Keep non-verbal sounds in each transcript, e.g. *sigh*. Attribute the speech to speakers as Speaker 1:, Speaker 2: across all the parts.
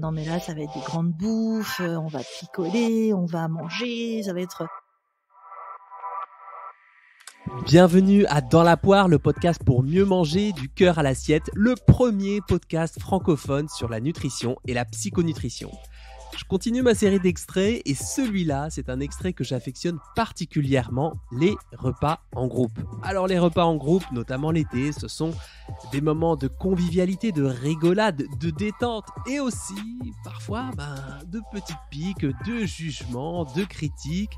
Speaker 1: Non mais là, ça va être des grandes bouffes, euh, on va picoler, on va manger, ça va être... Euh,
Speaker 2: Bienvenue à Dans la poire, le podcast pour mieux manger du cœur à l'assiette, le premier podcast francophone sur la nutrition et la psychonutrition. Je continue ma série d'extraits et celui-là, c'est un extrait que j'affectionne particulièrement, les repas en groupe. Alors les repas en groupe, notamment l'été, ce sont des moments de convivialité, de rigolade, de détente et aussi parfois ben, de petites piques, de jugements, de critiques.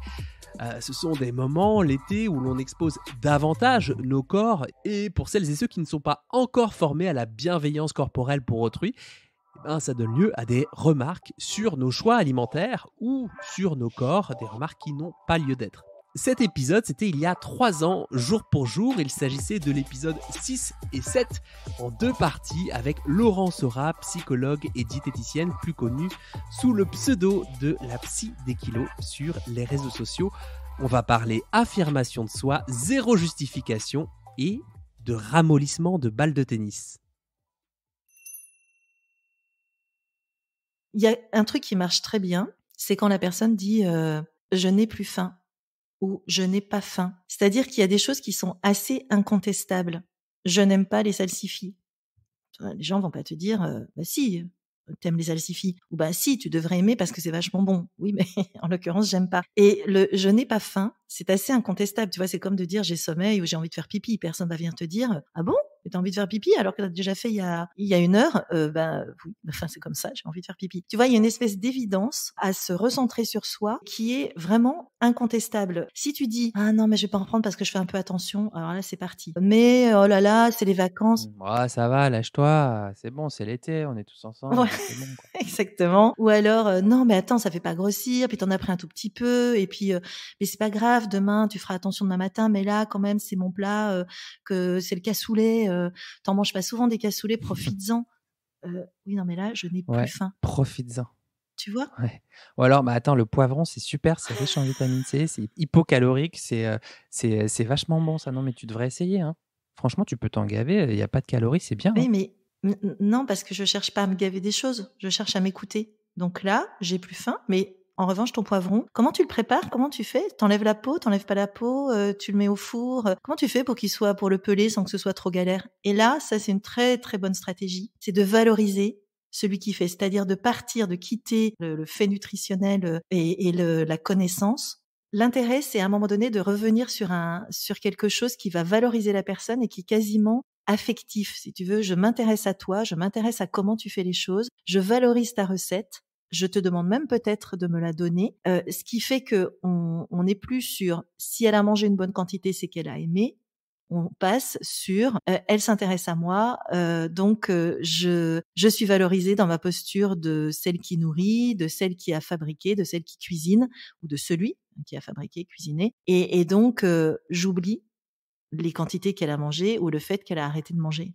Speaker 2: Euh, ce sont des moments l'été où l'on expose davantage nos corps et pour celles et ceux qui ne sont pas encore formés à la bienveillance corporelle pour autrui, eh ben, ça donne lieu à des remarques sur nos choix alimentaires ou sur nos corps, des remarques qui n'ont pas lieu d'être. Cet épisode, c'était il y a trois ans, jour pour jour. Il s'agissait de l'épisode 6 et 7 en deux parties avec Laurent Sora, psychologue et diététicienne plus connue sous le pseudo de la psy des kilos sur les réseaux sociaux. On va parler affirmation de soi, zéro justification et de ramollissement de balles de tennis.
Speaker 1: Il y a un truc qui marche très bien, c'est quand la personne dit je n'ai plus faim ou je n'ai pas faim. C'est-à-dire qu'il y a des choses qui sont assez incontestables. Je n'aime pas les salsifis. Les gens vont pas te dire bah si, t'aimes les salsifis ou bah si, tu devrais aimer parce que c'est vachement bon. Oui, mais *laughs* en l'occurrence, j'aime pas. Et le je n'ai pas faim, c'est assez incontestable. Tu vois, c'est comme de dire j'ai sommeil ou j'ai envie de faire pipi. Personne va venir te dire ah bon t'as envie de faire pipi alors que t'as déjà fait il y a, il y a une heure, euh, ben oui, bah, enfin c'est comme ça, j'ai envie de faire pipi. Tu vois, il y a une espèce d'évidence à se recentrer sur soi qui est vraiment incontestable. Si tu dis ah non mais je vais pas en prendre parce que je fais un peu attention, alors là c'est parti. Mais oh là là, c'est les vacances.
Speaker 2: Ah ça va, lâche-toi, c'est bon, c'est l'été, on est tous ensemble. Ouais.
Speaker 1: *laughs* Exactement. Ou alors euh, non mais attends, ça fait pas grossir, puis t'en as pris un tout petit peu, et puis euh, mais c'est pas grave, demain tu feras attention demain matin, mais là quand même c'est mon plat que c'est le cassoulet euh, t'en manges pas souvent des cassoulets, *laughs* profites-en. Euh, oui, non, mais là, je n'ai plus faim.
Speaker 2: Profites-en. Tu vois Ou alors, bah attends, le poivron, c'est super, c'est riche en vitamine C, c'est hypocalorique, c'est, euh, c'est, vachement bon ça. Non, mais tu devrais essayer. Hein. Franchement, tu peux t'en gaver, il n'y a pas de calories, c'est bien. Hein. Oui,
Speaker 1: mais non, parce que je cherche pas à me gaver des choses, je cherche à m'écouter. Donc là, j'ai plus faim, mais en revanche, ton poivron, comment tu le prépares Comment tu fais T'enlèves la peau T'enlèves pas la peau euh, Tu le mets au four euh, Comment tu fais pour qu'il soit pour le peler sans que ce soit trop galère Et là, ça c'est une très très bonne stratégie, c'est de valoriser celui qui fait, c'est-à-dire de partir, de quitter le, fait nutritionnel euh, et, la connaissance L'intérêt, c'est à un moment donné de revenir sur un, sur quelque chose qui va valoriser la personne et qui est quasiment affectif, si tu veux. Je m'intéresse à toi, je m'intéresse à comment tu fais les choses, je valorise ta recette je te demande même peut-être de me la donner, euh, ce qui fait que on, on plus sur si elle a mangé une bonne quantité, c'est qu'elle a aimé. On passe sur euh, elle s'intéresse à moi, euh, donc je je suis valorisée dans ma posture de celle qui nourrit, de celle qui a fabriqué, de celle qui cuisine ou de celui qui a fabriqué, cuisiné, et, et donc j'oublie les quantités qu'elle a mangées ou le fait qu'elle a arrêté de manger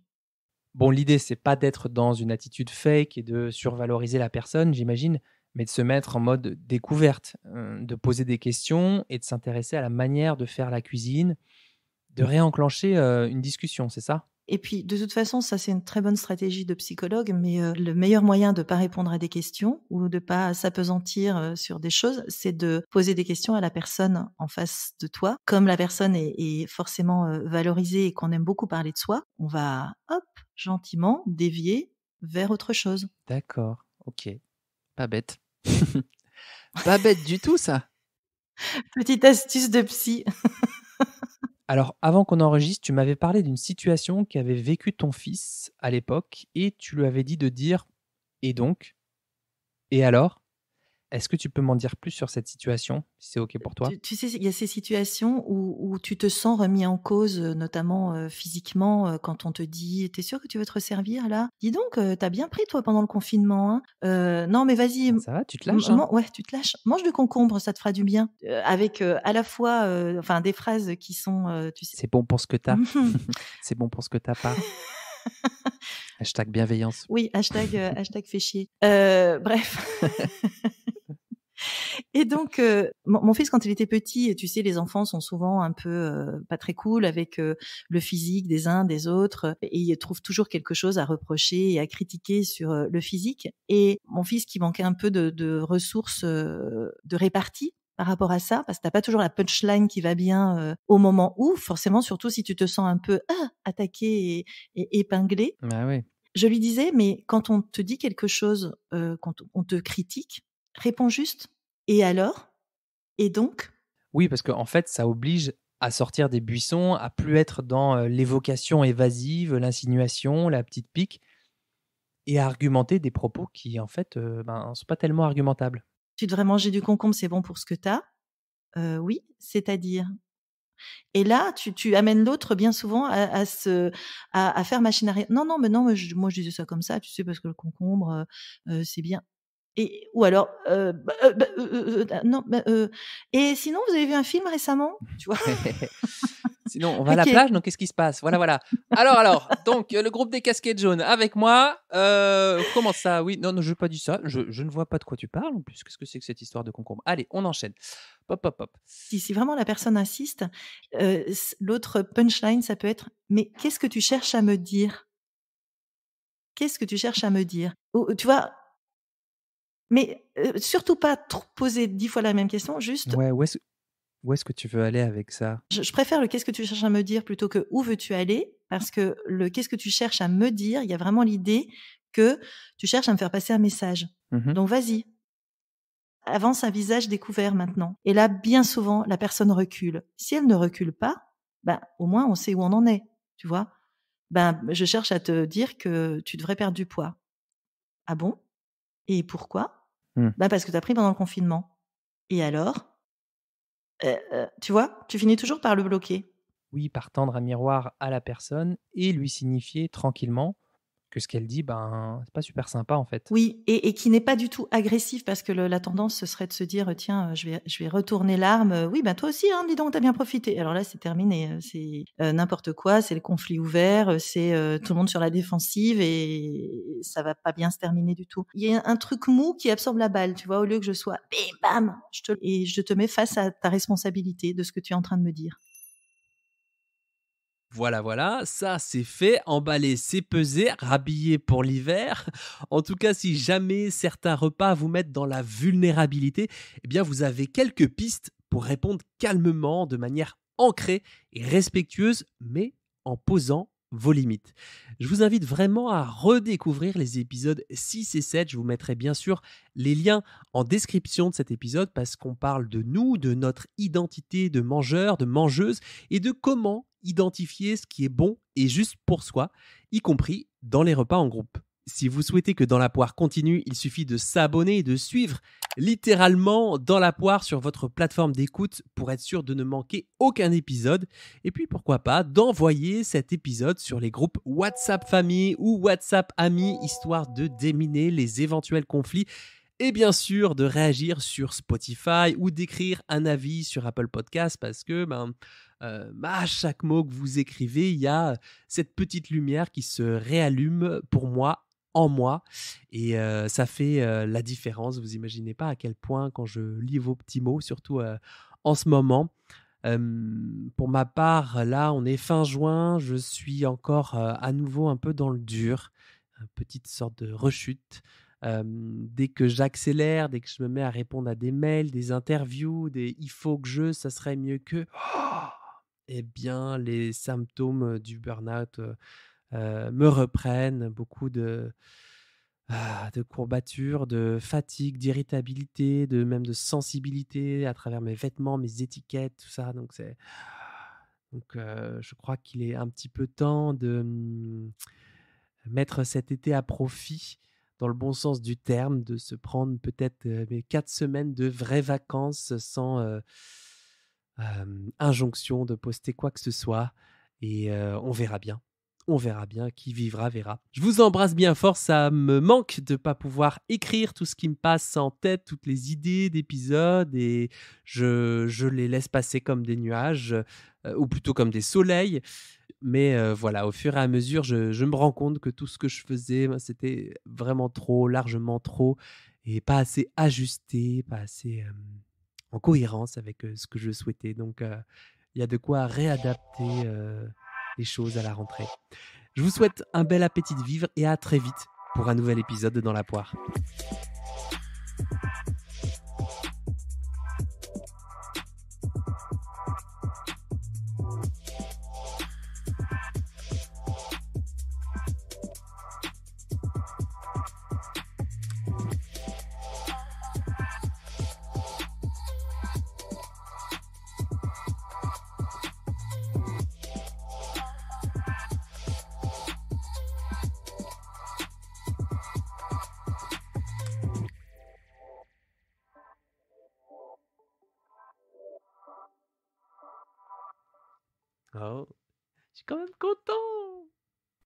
Speaker 2: bon, l'idée, c'est pas d'être dans une attitude fake et de survaloriser la personne, j'imagine, mais de se mettre en mode découverte, euh, de poser des questions et de s'intéresser à la manière de faire la cuisine, de réenclencher euh, une discussion, c'est ça
Speaker 1: et puis, de toute façon, ça, c'est une très bonne stratégie de psychologue, mais euh, le meilleur moyen de ne pas répondre à des questions ou de ne pas s'apesantir sur des choses, c'est de poser des questions à la personne en face de toi. Comme la personne est, forcément valorisée et qu'on aime beaucoup parler de soi, on va, hop, gentiment dévier vers autre chose.
Speaker 2: D'accord, ok. Pas bête. *laughs* pas
Speaker 1: bête du tout, ça. Petite astuce de psy. *laughs*
Speaker 2: Alors, avant qu'on enregistre, tu m'avais parlé d'une situation qu'avait vécu ton fils à l'époque et tu lui avais dit de dire et donc Et alors est-ce que tu peux m'en dire plus sur cette situation, si c'est OK pour toi
Speaker 1: tu, sais, il y a ces situations où, tu te sens remis en cause, euh, notamment euh, physiquement, euh, quand on te dit « T'es sûr que tu veux te resservir, là ?»« Dis donc, t'as bien pris, toi, pendant le confinement. Hein. non, mais vas-y. Ah, » Ça va, tu te lâches hein. Ouais, tu te lâches. Mange du concombre, ça te fera du bien. avec à la fois enfin, des phrases qui sont... tu sais...
Speaker 2: C'est bon pour ce que t'as. Mmh *laughs* c'est bon pour ce que t'as pas. *laughs* hashtag bienveillance.
Speaker 1: Oui, hashtag, hashtag fait chier. bref. *laughs* Et donc, euh, mon, fils, quand il était petit, tu sais, les enfants sont souvent un peu euh, pas très cool avec euh, le physique des uns, des autres, et ils trouvent toujours quelque chose à reprocher et à critiquer sur le physique. Et mon fils, qui manquait un peu de, ressources de répartie, par rapport à ça parce que t'as pas toujours la punchline qui va bien au moment où forcément surtout si tu te sens un peu ah, attaqué et, épinglé bah oui. je lui disais mais quand on te dit quelque chose quand on te critique réponds juste et alors Et donc Oui, parce
Speaker 2: qu'en en fait, ça oblige à sortir des buissons, à plus être dans euh, l'évocation évasive, l'insinuation, la petite pique, et à argumenter des propos qui, en fait, ne euh,
Speaker 1: ben, sont pas tellement argumentables. Tu devrais manger du concombre, c'est bon pour ce que tu as. Euh, oui, c'est-à-dire. Et là, tu, amènes l'autre bien souvent à, se, à, faire machinerie. Non, non, mais non, moi je, disais ça comme ça, tu sais, parce que le concombre, c'est bien. Et, ou alors, euh, bah, euh, bah, euh, non, bah, et sinon, vous avez vu un film récemment tu vois *laughs*
Speaker 2: Sinon, on va à la plage, donc qu'est-ce qui se passe Voilà, voilà. Alors, alors, donc, le groupe des casquettes jaunes avec moi. comment ça Oui, non, non, je veux pas dit ça. Je,
Speaker 1: je, ne vois pas de quoi tu parles. En plus, qu'est-ce que c'est que cette histoire de concombre Allez, on enchaîne. Pop, pop, pop. Si, vraiment la personne insiste, l'autre punchline, ça peut être Mais qu'est-ce que tu cherches à me dire Qu'est-ce que tu cherches à me dire Tu vois, mais surtout pas trop poser dix fois la même question, juste.
Speaker 2: Ouais, où est-ce, que tu veux aller avec ça
Speaker 1: je, préfère le qu'est-ce que tu cherches à me dire plutôt que où veux-tu aller, parce que le qu'est-ce que tu cherches à me dire, il y a vraiment l'idée que tu cherches à me faire passer un message. Mmh Donc vas-y. Avance un visage découvert maintenant. Et là, bien souvent, la personne recule. Si elle ne recule pas, ben, au moins on sait où on en est, tu vois. Ben, je cherche à te dire que tu devrais perdre du poids. Ah bon Et pourquoi Mmh. Bah, parce que tu as pris pendant le confinement. Et alors euh,
Speaker 2: euh, Tu vois, tu finis toujours par le bloquer. Oui, par tendre un miroir à la personne et lui signifier tranquillement que ce qu'elle dit, ben, c'est pas super sympa en fait. Oui,
Speaker 1: et, qui n'est pas du tout agressif parce que la tendance ce serait de se dire tiens, je vais, je vais retourner l'arme. Euh, oui, ben toi aussi, hein, dis donc, t'as bien profité. Alors là, c'est terminé, hein. c'est euh, n'importe quoi, c'est le conflit ouvert, euh, c'est tout le monde sur la défensive et ça va pas bien se terminer du tout. Il y a un truc mou qui absorbe la balle, tu vois, au lieu que je sois bim bam, je te, et je te mets face à ta responsabilité de ce que tu es en train de me dire.
Speaker 2: Voilà, voilà, ça c'est fait, emballé, c'est pesé, rhabillé pour l'hiver. En tout cas, si jamais certains repas vous mettent dans la vulnérabilité, eh bien vous avez quelques pistes pour répondre calmement, de manière ancrée et respectueuse, mais en posant vos limites. Je vous invite vraiment à redécouvrir les épisodes 6 et 7. Je vous mettrai bien sûr les liens en description de cet épisode parce qu'on parle de nous, de notre identité de mangeur, de mangeuse et de comment identifier ce qui est bon et juste pour soi, y compris dans les repas en groupe. Si vous souhaitez que Dans la Poire continue, il suffit de s'abonner et de suivre littéralement Dans la Poire sur votre plateforme d'écoute pour être sûr de ne manquer aucun épisode. Et puis pourquoi pas d'envoyer cet épisode sur les groupes WhatsApp Famille ou WhatsApp Amis, histoire de déminer les éventuels conflits et bien sûr de réagir sur Spotify ou d'écrire un avis sur Apple Podcast parce que ben, euh, à chaque mot que vous écrivez, il y a cette petite lumière qui se réallume pour moi en moi. Et ça fait la différence. Vous imaginez pas à quel point, quand je lis vos petits mots, surtout en ce moment, pour ma part, là, on est fin juin, je suis encore à nouveau un peu dans le dur, une petite sorte de rechute. dès que j'accélère, dès que je me mets à répondre à des mails, des interviews, des il faut que je, ça serait mieux que, oh, eh bien, les symptômes du burn-out euh, me reprennent, beaucoup de, ah, de courbatures, de fatigue, d'irritabilité, de même de sensibilité à travers mes vêtements, mes étiquettes, tout ça. Donc c'est donc euh, je crois qu'il est un petit peu temps de mmh, mettre cet été à profit dans le bon sens du terme, de se prendre peut-être euh, mes quatre semaines de vraies vacances sans injonction de poster quoi que ce soit et on verra bien on verra bien, qui vivra verra. Je vous embrasse bien fort, ça me manque de ne pas pouvoir écrire tout ce qui me passe en tête, toutes les idées d'épisodes, et je, je, les laisse passer comme des nuages, euh, ou plutôt comme des soleils. Mais euh, voilà, au fur et à mesure, je, je me rends compte que tout ce que je faisais, c'était vraiment trop, largement trop, et pas assez ajusté, pas assez euh, en cohérence avec ce que je souhaitais. Donc, il y a de quoi réadapter les choses à la rentrée. Je vous souhaite un bel appétit de vivre et à très vite pour un nouvel épisode de Dans la poire.
Speaker 1: 顔しかめんこと